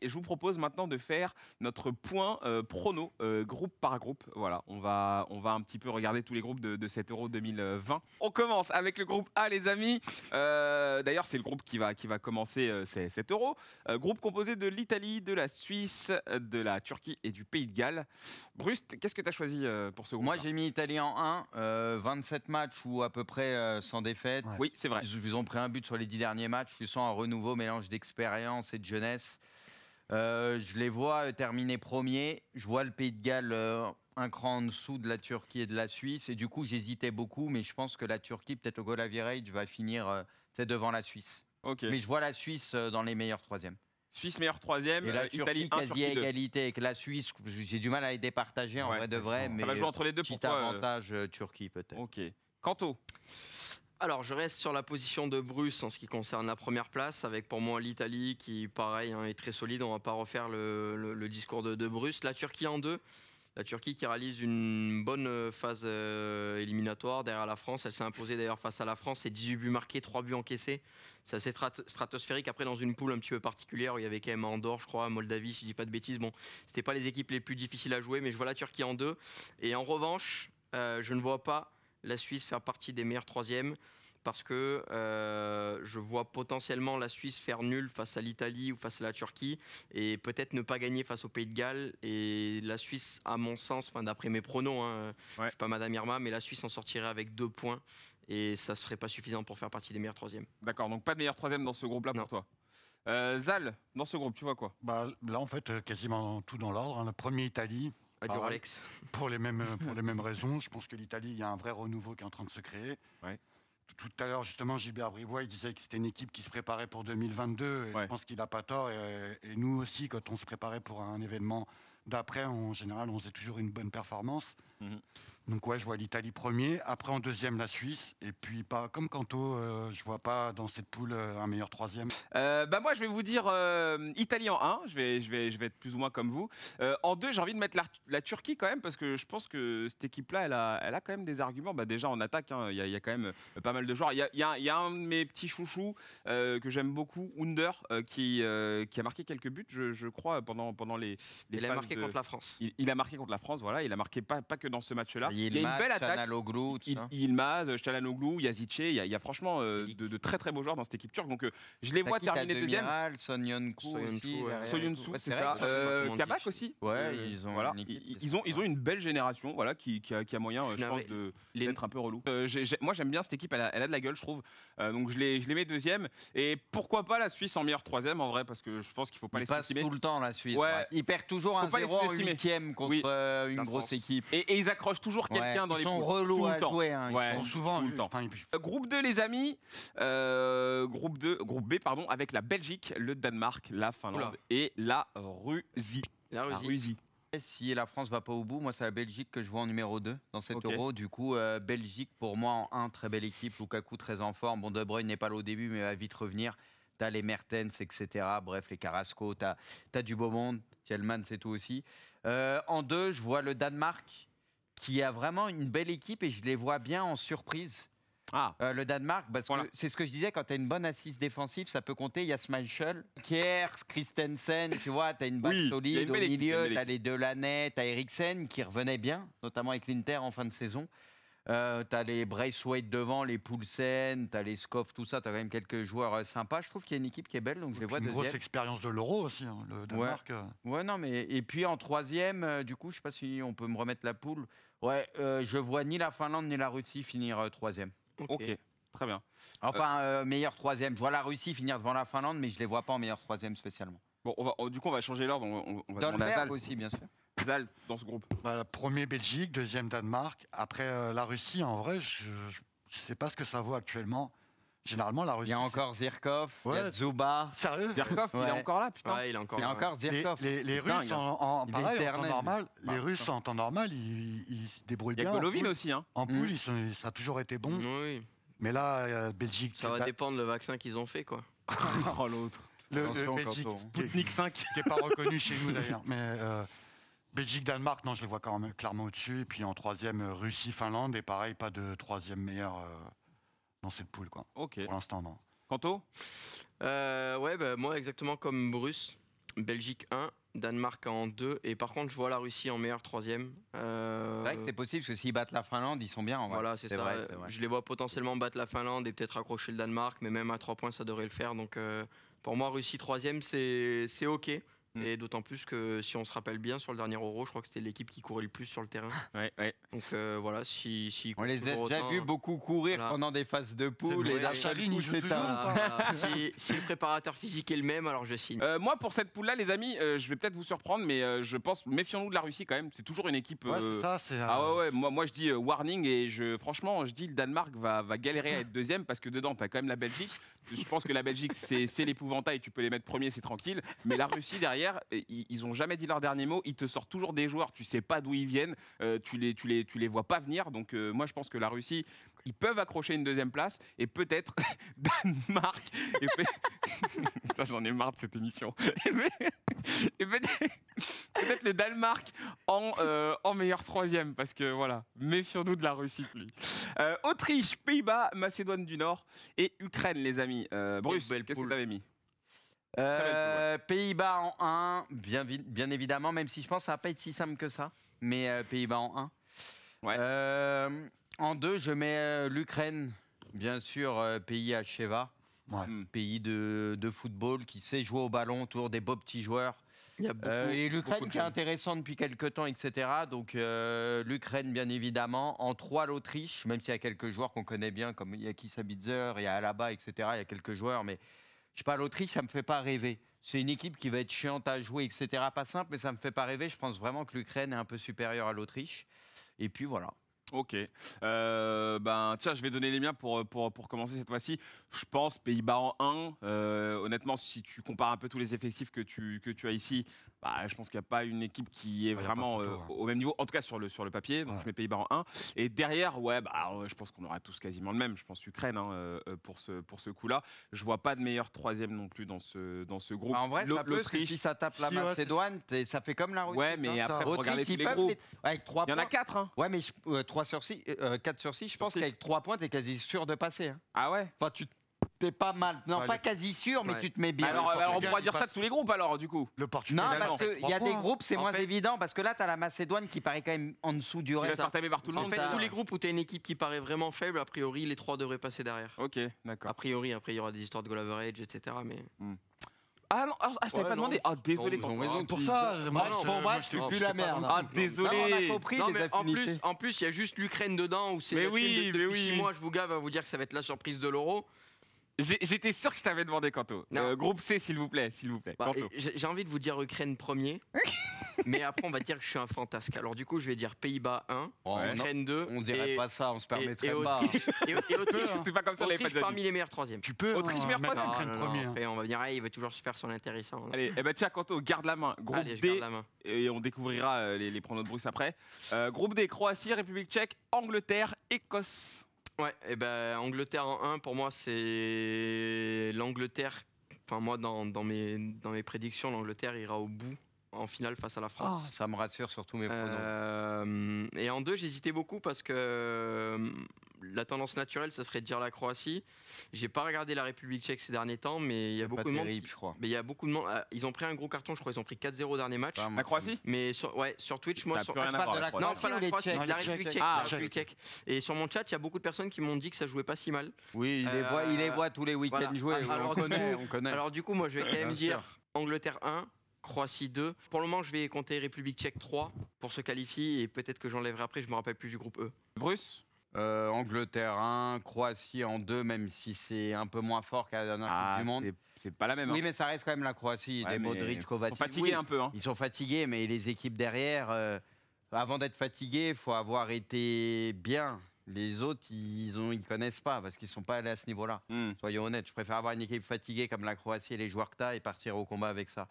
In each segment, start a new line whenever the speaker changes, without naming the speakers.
Et je vous propose maintenant de faire notre point euh, prono, euh, groupe par groupe. Voilà, on va, on va un petit peu regarder tous les groupes de, cet Euro 2020. On commence avec le groupe A, les amis. Euh, d'ailleurs, c'est le groupe qui va, qui va commencer cet Euro. groupe composé de l'Italie, de la Suisse, de la Turquie et du Pays de Galles. Brust, qu'est-ce que tu as choisi pour ce groupe Moi, j'ai mis Italie en 1.
27 matchs ou à peu près sans défaite. Oui, c'est vrai. Ils, ont pris un but sur les 10 derniers matchs. Ils sont un renouveau, mélange d'expérience et de jeunesse. Euh, je les vois euh, terminer premier. Je vois le Pays de Galles euh, un cran en dessous de la Turquie et de la Suisse. Et du coup, j'hésitais beaucoup, mais je pense que la Turquie, peut-être au goal va finir devant la Suisse. Mais je vois la Suisse dans les meilleurs troisièmes.
Suisse meilleur troisième, et la Italie Turquie, quasi à égalité
avec la Suisse. J'ai du mal à les départager en vrai de vrai, mais va jouer entre les deux. Petit avantage Turquie peut-être.
Ok.
Quanto. Alors, je reste sur la position de Bruce en ce qui concerne la première place, avec pour moi l'Italie qui, pareil, hein, est très solide. On ne va pas refaire le, discours de, Bruce. La Turquie en deux. La Turquie qui réalise une bonne phase euh, éliminatoire derrière la France. Elle s'est imposée d'ailleurs face à la France. C'est 18 buts marqués, 3 buts encaissés. C'est assez stratosphérique. Après, dans une poule un petit peu particulière, où il y avait quand même Andorre, je crois, Moldavie, si je dis pas de bêtises. Bon, c'était pas les équipes les plus difficiles à jouer, mais je vois la Turquie en deux. Et en revanche, euh, je ne vois pas la Suisse faire partie des meilleurs troisièmes parce que euh, je vois potentiellement la Suisse faire nul face à l'Italie ou face à la Turquie et peut-être ne pas gagner face au Pays de Galles. Et la Suisse, à mon sens, d'après mes pronoms, hein, je ne suis pas Madame Irma, mais la Suisse en sortirait avec deux points et ça ne serait pas suffisant pour faire partie des meilleurs troisièmes. D'accord, donc pas de meilleur troisième dans ce
groupe-là pour toi euh, Zal, dans ce groupe, tu vois quoi bah, Là, en fait, euh, quasiment tout dans l'ordre. Hein. Le premier, Italie. Pour les, mêmes, euh, pour les mêmes raisons. Je pense que l'Italie, il y a un vrai renouveau qui est en train de se créer. Tout à l'heure, justement, Gilbert Bribois, il disait que c'était une équipe qui se préparait pour 2022. Je pense qu'il n'a pas tort. et, nous aussi, quand on se préparait pour un événement D'après, en général, on faisait toujours une bonne performance. Mhm. Donc ouais, je vois l'Italie premier, après en deuxième la Suisse, et puis pas comme Canto, euh, je vois pas dans cette poule euh, un meilleur troisième.
Euh, bah moi je vais vous dire Italie en 1, je vais, je, vais, je vais être plus ou moins comme vous. en deux j'ai envie de mettre la, Turquie quand même, parce que je pense que cette équipe-là, elle a, quand même des arguments. Bah, déjà en attaque, hein, il y, a quand même pas mal de joueurs. Il y a, un de mes petits chouchous que j'aime beaucoup, Under, qui, qui a marqué quelques buts, je, crois, pendant, pendant les... les contre la France. Il, a marqué contre la France, voilà. Il a marqué pas, pas que dans ce match-là. Il, y a une belle attaque. Ilmaz, il, Ilmaz, Chalanoglu, Yazice. Il y a, il y a franchement euh, de, très très beaux joueurs dans cette équipe turque. Donc euh, je les vois terminer deuxième. Sonyonku aussi. c'est euh, Kabak aussi. ils ont. Ils ont ils ont une belle génération, voilà, qui a moyen, je pense, de mettre un peu relou. Moi j'aime bien cette équipe. Elle a de la gueule, je trouve. Donc je les mets deuxième. Et pourquoi pas la Suisse en meilleur troisième en vrai, parce que je pense qu'il ne faut pas les sous tout le temps la Suisse. Il toujours un Gallois contre euh, une grosse équipe. Et, ils accrochent toujours quelqu'un dans ils les sont relous hein, ils sont souvent le temps. groupe 2, les amis. Euh, groupe 2, groupe B, pardon, avec la Belgique, le Danemark, la Finlande et la Russie. La Russie
Si la France va pas au bout, moi c'est la Belgique que je vois en numéro 2 dans cet euro. Du coup, euh, Belgique pour moi en 1, très belle équipe. Lukaku très en forme. Bon, De Bruyne n'est pas là au début, mais va vite revenir. T'as les Mertens, etc. Bref, les Carrasco, t'as as du beau monde. Thielman, c'est tout aussi. Euh, en deux, je vois le Danemark qui a vraiment une belle équipe et je les vois bien en surprise. Ah. Euh, le Danemark, parce que c'est ce que je disais, quand tu as une bonne assise défensive, ça peut compter. Il y a Schmeichel, Kier, Christensen, tu vois, tu as une base solide au milieu, tu as les Delaney, tu as Eriksen qui revenait bien, notamment avec l'Inter en fin de saison. Euh, t'as les Braithwaite devant, les Poulsen, t'as les Scoff, tout ça. T'as quand même quelques joueurs euh, sympas. Je trouve qu'il y a une équipe qui est belle, donc je les vois Une grosse
expérience de l'Euro aussi, hein, le Danemark. Euh.
Ouais. non, mais et puis en troisième, du coup, je sais pas si on peut me remettre la poule. Ouais, je vois ni la Finlande ni la Russie finir troisième. Ok. Très bien. Enfin, meilleur troisième. Je vois la Russie finir devant
la Finlande, mais je les vois pas en meilleur troisième spécialement. Bon, on va, oh, du coup, on va changer l'ordre. On, on, la aussi, bien sûr dans ce groupe bah, Premier Belgique, deuxième Danemark. Après euh, la Russie, en vrai, je ne sais pas ce que ça vaut actuellement. Généralement, la Russie. Il y a encore Zirkov,
Zuba. Sérieux Zirkov, il est encore là, putain. il est encore, il est encore Zirkov. Les, Russes, en, hein. en, en,
temps normal, bah, les Russes, en temps normal, ils, se débrouillent bien. Il y a Golovin aussi. Hein. En poule, mm. ça a toujours été bon. Oui. Mais là, euh, Belgique. Ça va bah-
dépendre le vaccin qu'ils ont fait, quoi.
oh, l'autre. Le, le, Belgique. Sputnik
5. Qui n'est pas reconnu chez nous, d'ailleurs. Mais. Euh, Belgique, Danemark, non, je les vois quand même clairement au-dessus. Et puis en troisième, euh, Russie, Finlande. Et pareil, pas de troisième meilleur euh, dans cette poule, quoi. Ok. Pour l'instant, non. Quanto
euh, Ouais, bah, moi, exactement comme Bruce. Belgique 1, Danemark en 2. Et par contre, je vois la Russie en meilleur troisième. Euh, c'est vrai que c'est
possible, parce que s'ils battent la Finlande, ils sont bien en vrai. Voilà, c'est ça. Vrai, Je
les vois potentiellement battre la Finlande et peut-être accrocher le Danemark, mais même à 3 points, ça devrait le faire. Donc pour moi, Russie troisième, c'est OK. Mm. Et d'autant plus que si on se rappelle bien, sur le dernier Euro, je crois que c'était l'équipe qui courait le plus sur le terrain. Donc euh, voilà, si, on les a
déjà
vus beaucoup courir pendant des phases de poule et d'un c'est un. Hein. si, le préparateur physique est le même, alors je signe. Euh, moi, pour cette poule-là, les amis, euh, je vais peut-être vous surprendre, mais je pense méfions-nous de la Russie quand même. C'est toujours une équipe. ça, ah ouais, Moi, moi, je dis warning et je, franchement, je dis le Danemark va, va galérer à être deuxième parce que dedans, t'as quand même la Belgique, je pense que la Belgique, c'est l'épouvantail, tu peux les mettre premiers, c'est tranquille. Mais la Russie, derrière, ils, n'ont ont jamais dit leur dernier mot. Ils te sortent toujours des joueurs, tu sais pas d'où ils viennent, euh, tu, les, tu, les, tu les vois pas venir. Donc, euh, moi, je pense que la Russie, ils peuvent accrocher une deuxième place et peut-être Danemark. Ça J'en ai marre de cette émission. et peut-être le Danemark en, euh, en meilleur troisième, parce que voilà, méfions-nous de la Russie, plus. Euh, Autriche, Pays-Bas, Macédoine du Nord et Ukraine, les amis. Euh, Bruce, qu'est-ce que avais mis Pays-Bas en 1, bien, bien, évidemment, même si je pense
que ça va pas être si simple que ça, mais Pays-Bas en 1. en 2, je mets l'Ukraine, bien sûr, pays à Sheva. Pays de, football qui sait jouer au ballon autour des beaux petits joueurs. Euh, et l'Ukraine qui est intéressante depuis quelques temps, etc. Donc euh, l'Ukraine, bien évidemment. En trois l'Autriche, même s'il y a quelques joueurs qu'on connaît bien, comme il y a il y a Alaba, etc. Il y a quelques joueurs, mais je sais l'Autriche, ça me fait pas rêver. C'est une équipe qui va être chiante à jouer, etc. Pas simple, mais ça me fait pas rêver. Je
pense vraiment que l'Ukraine est un peu supérieure à l'Autriche. Et puis voilà. Ok. Euh, ben, tiens, je vais donner les miens pour, pour, commencer cette fois-ci. Je pense Pays-Bas en 1. Euh, honnêtement, si tu compares un peu tous les effectifs que tu, que tu as ici bah, je pense qu'il n'y a pas une équipe qui est ah, vraiment euh, au même niveau, en tout cas sur le, sur le papier. Donc je mets Pays-Bas en 1. Et derrière, ouais, bah, je pense qu'on aura tous quasiment le même. Je pense Ukraine hein, euh, euh, pour ce, pour ce coup-là. Je vois pas de meilleur troisième non plus dans ce, dans ce groupe. Bah, en vrai, si ça tape la Macédoine, ça fait comme la Russie. Ouais, hein.
mais après, regardez tous les groupes. Avec 3 Il y en a 4. Hein. Ouais, mais 3 sur 6, 4 sur 6, je pense qu'avec 3 points, tu es quasi sûr de passer. Ah ouais Enfin, tu pas mal. Non, pas quasi sûr, mais tu te mets bien. Bah alors, on pourrait pourra dire ça de
tous les groupes, alors, du coup. Le Portugal. non, il parce qu'il y a des groupes, c'est moins évident,
parce que là, t'as la Macédoine qui paraît quand même en dessous du Tu vas reste. tout le En fait, tous les
groupes où tu es une équipe qui paraît vraiment faible, a priori, les trois devraient passer derrière. Ok, d'accord. A priori, après, il y aura des histoires de goal average, etc. Mais hmm.
Ah non, ah, je t'avais pas demandé. Ah, désolé. pour ça. je-
la merde. Ah, désolé. Non, en plus, en plus, il y a juste l'Ukraine dedans où c'est Mais oui, mais oui. six mois. Je vous gave à vous dire que ça va être la surprise de l'Euro. J'étais sûr que je t'avais demandé, Kanto. Euh, groupe C, s'il vous plaît, s'il vous plaît. Bah, j'ai envie de vous dire Ukraine premier, mais après on va dire que je suis un fantasque. Alors du coup, je vais dire Pays-Bas 1, Ukraine 2. On dirait pas ça, on se permettrait pas. et, Autriche, pas comme ça Autriche parmi les meilleurs troisièmes. Tu peux. Autriche hein, meilleur troisième. Ukraine ah, premier. Et on va dire, ah, il va toujours se faire son intéressant.
Allez, et eh ben, tiens, Kanto, garde la main. Groupe D. Et on découvrira euh, les, les de Bruce après. Euh, groupe D, Croatie, République Tchèque, Angleterre, Écosse. Ouais, et ben Angleterre en 1, pour moi, c'est l'Angleterre.
Enfin, moi, dans, dans, mes, dans mes prédictions, l'Angleterre ira au bout en finale face à la France. Ah, ça me rassure sur tous mes pronoms. Euh, et en 2, j'hésitais beaucoup parce que la tendance naturelle, ça serait de dire la Croatie. J'ai pas regardé la République tchèque ces derniers temps, mais il y a beaucoup de terrible, Je crois. Mais il y a beaucoup de monde. Ah, ils ont pris un gros carton, je crois. Ils ont pris 4-0 dernier match. La Croatie Mais sur, ouais, sur Twitch, moi, sur. La non, pas la Croatie, la République ah, tchèque. Et sur mon chat, il y a beaucoup de personnes qui m'ont dit que ça jouait pas si mal. Oui, il, les, euh, voit, tous les week-ends jouer. on, connaît, connaît. Alors, du coup, moi, je vais quand même dire Angleterre 1, Croatie 2. Pour le moment, je vais compter République tchèque 3 pour se qualifier et peut-être que j'enlèverai après, je me rappelle plus du groupe E.
Bruce euh,
Angleterre 1, Croatie en 2, même si c'est un peu moins fort qu'à la dernière Coupe ah, du Monde. C'est pas la même. Hein. Oui, mais ça reste quand même la Croatie. des Modric, Kovacic. Ils sont fatigués un peu. Hein. Ils sont fatigués, mais les équipes derrière, euh, avant d'être fatigués, il faut avoir été bien. Les autres, ils ne ils connaissent pas parce qu'ils ne sont pas allés à ce niveau-là. Hmm. Soyons honnêtes, je préfère avoir une équipe fatiguée comme la Croatie et les joueurs que tu et partir au combat avec ça.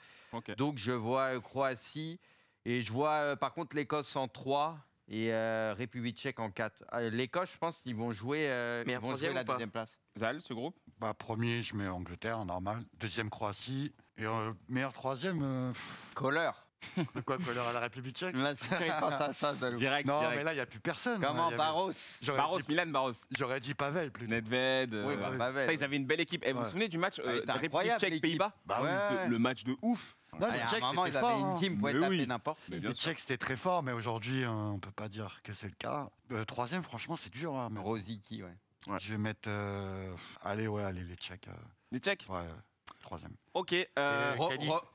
Donc je vois Croatie et je vois euh, par contre l'Écosse en 3 et euh, République tchèque en 4. Ah, L'Écosse, je pense qu'ils
vont jouer, euh, vont jouer la deuxième place. Zal, ce groupe bah, Premier, je mets Angleterre, normal. Deuxième, Croatie. Et euh, meilleur troisième. Colleur. quoi, couleur à la République tchèque Là, si tu à ça, Direct. Non, mais là, il n'y a plus personne. Comment Baros Baros, Milan
Baros. J'aurais dit Pavel plus. Nedved. Oui, bah, Pavel. ils avaient une belle équipe. Et Vous vous souvenez du match euh, ah, République tchèque-Pays-Bas bah ouais. Le match de ouf. Non,
c'était très fort, mais aujourd'hui, on euh, on peut pas dire que c'est le cas. Euh, troisième, franchement, c'est dur. hein, mais ouais. Je vais mettre. Euh, allez, ouais, allez, les Tchèques. Les Tchèques Ouais, troisième.
Ok.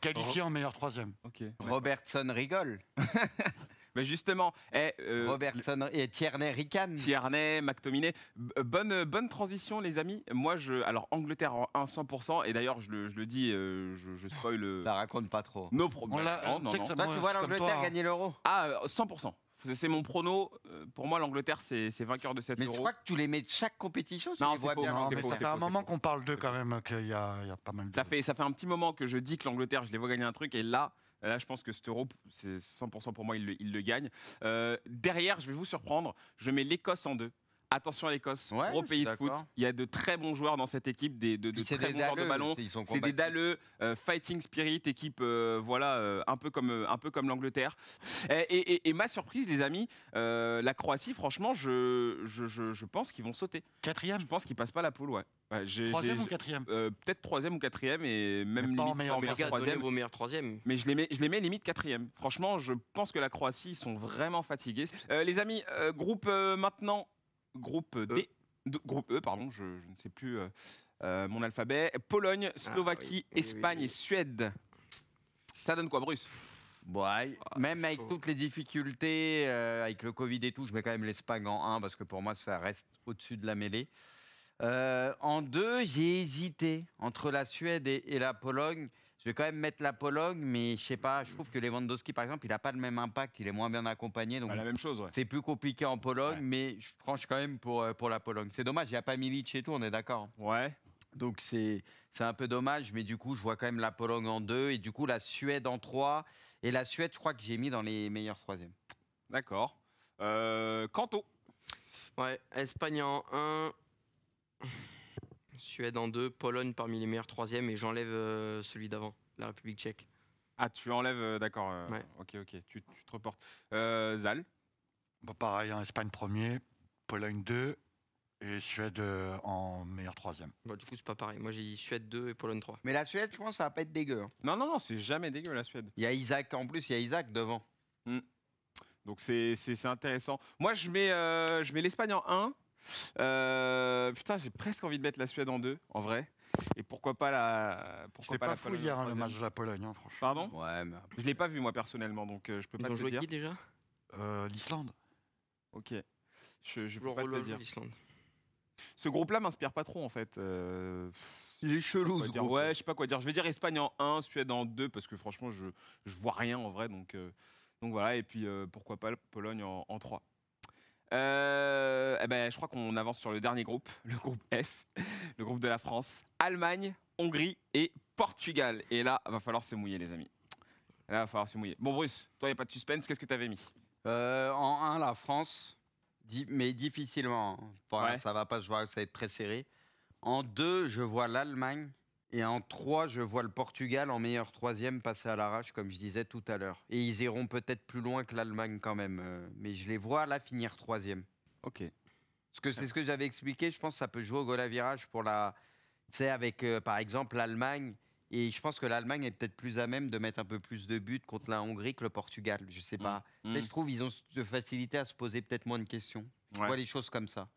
Qualifié en
meilleur troisième. Ok.
Robertson rigole.
justement, eh, euh, Robertson et Tierney Rican. Tierney, McTominay. Euh, bonne, euh, bonne transition, les amis. Moi, je, alors Angleterre en 100%, et d'ailleurs, je le, je dis, je, je, spoil. Ça raconte pas trop. Nos problèmes. Non, non, non. tu vois l'Angleterre hein. gagner l'euro Ah, 100%. C'est mon prono. Pour moi, l'Angleterre, c'est vainqueur de cette Euro. Mais je crois que tu les mets de chaque compétition. non, je vois bien. ça fait un moment
qu'on parle d'eux quand même, qu'il y, a pas mal.
Ça fait ça fait un petit moment que je dis que l'Angleterre, je les vois gagner un truc, et là, Là, je pense que cet euro, c'est 100% pour moi, il le, gagne. Euh, derrière, je vais vous surprendre, je mets l'Écosse en deux. Attention à l'Écosse, gros pays de foot. Il y a de très bons joueurs dans cette équipe, des, de, très des bons joueurs de ballon. C'est des dalleux, euh, fighting spirit, équipe euh, voilà euh, un peu comme comme l'Angleterre. Et, ma surprise, les amis, la Croatie, franchement, je je, pense qu'ils vont sauter. Quatrième. Je pense qu'ils passent pas la poule, ouais. troisième ou quatrième. Peut-être troisième ou quatrième et même limite, troisième. Au meilleur troisième. Mais je les mets je les mets limite quatrième. Franchement, je pense que la Croatie ils sont vraiment fatigués. les amis, groupe maintenant E. groupe e. pardon, je, ne sais plus euh, euh, mon alphabet. Pologne, ah, Slovaquie, Espagne et Suède. Ça donne quoi, Bruce ah, même avec
toutes les difficultés, euh, avec le Covid et tout, je mets quand même l'Espagne en 1 parce que pour moi, ça reste au-dessus de la mêlée. en 2, j'ai hésité entre la Suède et la Pologne. Je vais quand même mettre la Pologne, mais je sais pas, je trouve que Lewandowski, par exemple, il n'a pas le même impact, il est moins bien accompagné. Donc la même chose, ouais. C'est plus compliqué en Pologne, mais je tranche quand même pour, euh, pour la Pologne. C'est dommage, il n'y a pas Milic et tout, on est d'accord hein. Ouais. Donc c'est un peu dommage, mais du coup, je vois quand même la Pologne en deux, et du coup, la Suède en trois. Et la Suède, je crois que j'ai mis dans les meilleurs troisièmes. D'accord. Euh, Canto Ouais, Espagne
en 1. Suède en deux, Pologne parmi les meilleurs troisièmes, et j'enlève
euh, celui d'avant, la République tchèque. Ah, tu enlèves, euh, d'accord. Euh, ok, ok, tu, tu
te reportes. Zal Pareil, hein, Espagne premier, Pologne 2 et Suède en meilleur troisième.
du coup, c'est pas pareil. Moi, j'ai dit Suède
2 et Pologne 3. Mais la Suède, je pense, ça va pas être dégueu. Hein.
Non, non, non, c'est jamais dégueu la Suède. Il y a Isaac, en plus, il y a Isaac devant. Hmm. Donc c'est- c'est intéressant. Moi, je mets, je mets l'Espagne en 1, euh, putain, j'ai presque envie de mettre la Suède en deux, en vrai. Et pourquoi pas la.
Pourquoi pas, pas, fou hein, Pologne hier, le match de la Pologne, hein,
franchement. Pardon Ouais, mais... Je l'ai pas vu, moi, personnellement, donc euh, je peux Ils pas ont joué qui déjà euh, L'Islande. Ok. Je, je peux pas te le dire. Ce groupe-là m'inspire pas trop, en fait.
Il est chelou, ce groupe.
Ouais, je sais pas quoi dire. Je vais dire Espagne en 1, Suède en 2, parce que franchement, je, je vois rien, en vrai. Donc, donc voilà. Et puis, pourquoi pas Pologne en, en 3. Euh, eh ben, je crois qu'on avance sur le dernier groupe, le groupe F, le groupe de la France, Allemagne, Hongrie et Portugal. Et là, va falloir se mouiller, les amis. Là, va falloir se mouiller. Bon, Bruce, toi, il n'y a pas de suspense. Qu'est-ce que tu avais mis euh, En 1, la France, mais difficilement.
Hein. Ça va pas vois que ça va être très serré. En 2, je vois l'Allemagne. Et en 3, je vois le Portugal en meilleur troisième passer à l'arrache, comme je disais tout à l'heure. Et ils iront peut-être plus loin que l'Allemagne quand même. Euh, mais je les vois là finir troisième. Ok. Parce que c'est ce que j'avais expliqué, je pense que ça peut jouer au goal à virage pour la. Tu sais, avec euh, par exemple l'Allemagne. Et je pense que l'Allemagne est peut-être plus à même de mettre un peu plus de buts contre la Hongrie que le Portugal. Je sais pas. Mmh. Mais mmh. je trouve ils ont de facilité à se poser peut-être moins de questions. Je vois les
choses comme ça.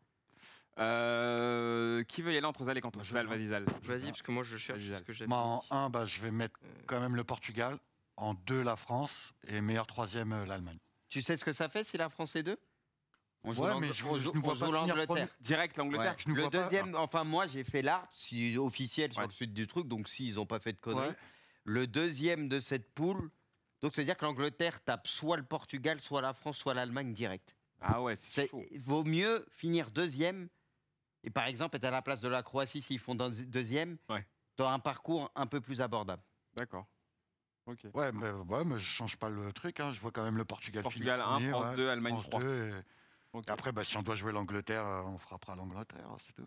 Euh, qui veut y aller entre Zal et Canton Zal, vas-y Zal. Vas-y, parce que moi je cherche ce que j'ai. Moi
bah, en 1, bah, je vais mettre quand même le Portugal. En 2, la France. Et meilleur troisième, euh, l'Allemagne. Tu sais ce que ça fait si la France est 2 on joue Ouais, l'Angleterre. Direct l'Angleterre.
enfin moi j'ai fait l'art officiel sur le sud du truc, donc s'ils n'ont pas fait de conneries. le Le deuxième de cette poule, donc c'est-à-dire que l'Angleterre tape soit le Portugal, soit la France, soit l'Allemagne direct. Ah ouais, c'est C'est- chaud. Vaut mieux finir deuxième et par exemple être à la place de la Croatie s'ils font deuxième, ouais. dans un parcours un
peu plus abordable. D'accord. Ok. Ouais, mais, ouais, mais je change pas le truc. Hein. Je vois quand même le Portugal. Portugal 1, France 2, Allemagne 3. Après, bah, si on doit jouer l'Angleterre, euh, on frappera l'Angleterre, c'est tout.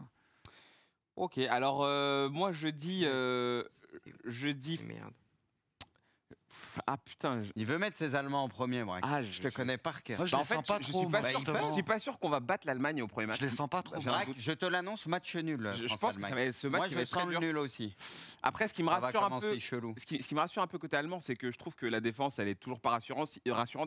Ok, alors euh, moi je dis, euh, je dis Merde. Ah putain, il veut mettre ses Allemands en premier,
moi. Ah, je, te connais par cœur. je ne bah, sens pas trop, suis pas sûr, suis pas sûr qu'on va battre l'Allemagne au premier match. Je les sens pas trop.
je te l'annonce, match nul. Je, pense que ce match moi, je vais prendre nul aussi. Après, ce qui me rassure un peu, chelou. Ce, qui, me rassure un peu côté allemand, c'est que je trouve que la défense, elle est toujours pas rassurante.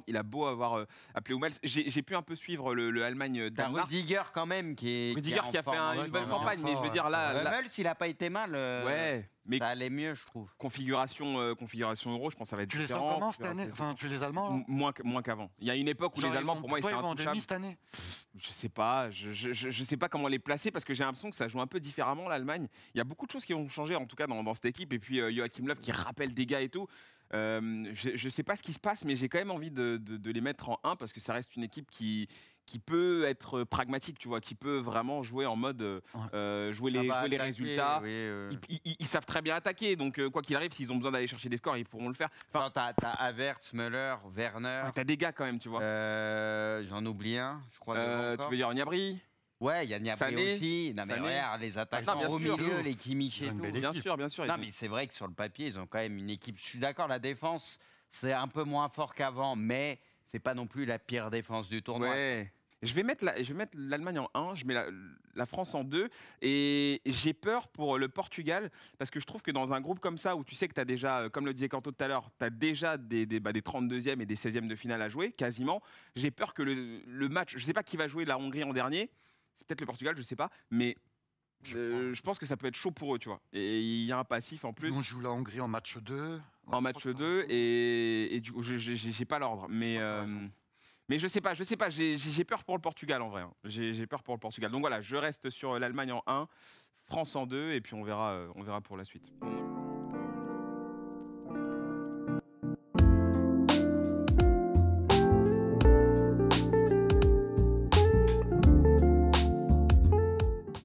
Il a beau avoir euh, appelé Hummels, j'ai pu un peu suivre le, le Allemagne d'Allemagne. Rudiger quand même qui est. qui a fait hein, une bonne campagne, mais je veux dire là. Hummels, il a pas été mal. Euh, ouais. Mais ça allait mieux, je trouve. Configuration, euh, configuration euro, je pense que ça va être différent. Tu les sens comment cette année Enfin,
tu les Allemands
Moins, moins qu'avant. Il y a une époque où les Allemands, pour moi, ils sont intouchables. cette année Je sais pas. Je, je, sais pas comment les placer parce que j'ai l'impression que ça joue un peu différemment l'Allemagne. Il y a beaucoup de choses qui vont changé, en tout cas, dans, cette équipe. Et puis euh, Joachim Löw qui rappelle des gars et tout. Euh, je, ne sais pas ce qui se passe, mais j'ai quand même envie de, de les mettre en 1 parce que ça reste une équipe qui qui peut être euh, pragmatique, tu vois, qui peut vraiment jouer en mode euh, euh, jouer, les, résultats. ils, savent très bien attaquer, donc quoi qu'il arrive, s'ils ont besoin d'aller chercher des scores, ils pourront le faire. Enfin, t'as as Avert, Müller, Werner. Ah, t'as des gars quand même, tu vois. J'en oublie un, je crois. tu veux dire Niabri Ouais, il y a
Niabri aussi. Non, les attaquants ah, au milieu, les Kimich et Bien sûr, bien sûr. Non, mais c'est vrai que sur le papier, ils ont quand même une équipe. Je suis d'accord, la défense, c'est un peu moins fort qu'avant, mais
c'est pas non plus la pire défense du tournoi. Ouais. Je vais mettre je vais mettre l'Allemagne en 1, je mets la, France en 2 et j'ai peur pour le Portugal parce que je trouve que dans un groupe comme ça où tu sais que tu as déjà euh, comme le disait Canto tout à l'heure, tu as déjà des des, bah, des 32e et des 16e de finale à jouer quasiment, j'ai peur que le, match, je sais pas qui va jouer la Hongrie en dernier, c'est peut-être le Portugal, je sais pas, mais je euh, pense que ça peut être chaud pour eux, tu vois. Et il y a un passif en plus. On
joue la Hongrie en match 2.
En match 2, et, et j'ai pas l'ordre. Mais, mais je sais pas, je sais pas, j'ai peur pour le Portugal en vrai. Hein. J'ai peur pour le Portugal. Donc voilà, je reste sur l'Allemagne en 1, France en 2, et puis on verra, euh, on verra pour la suite.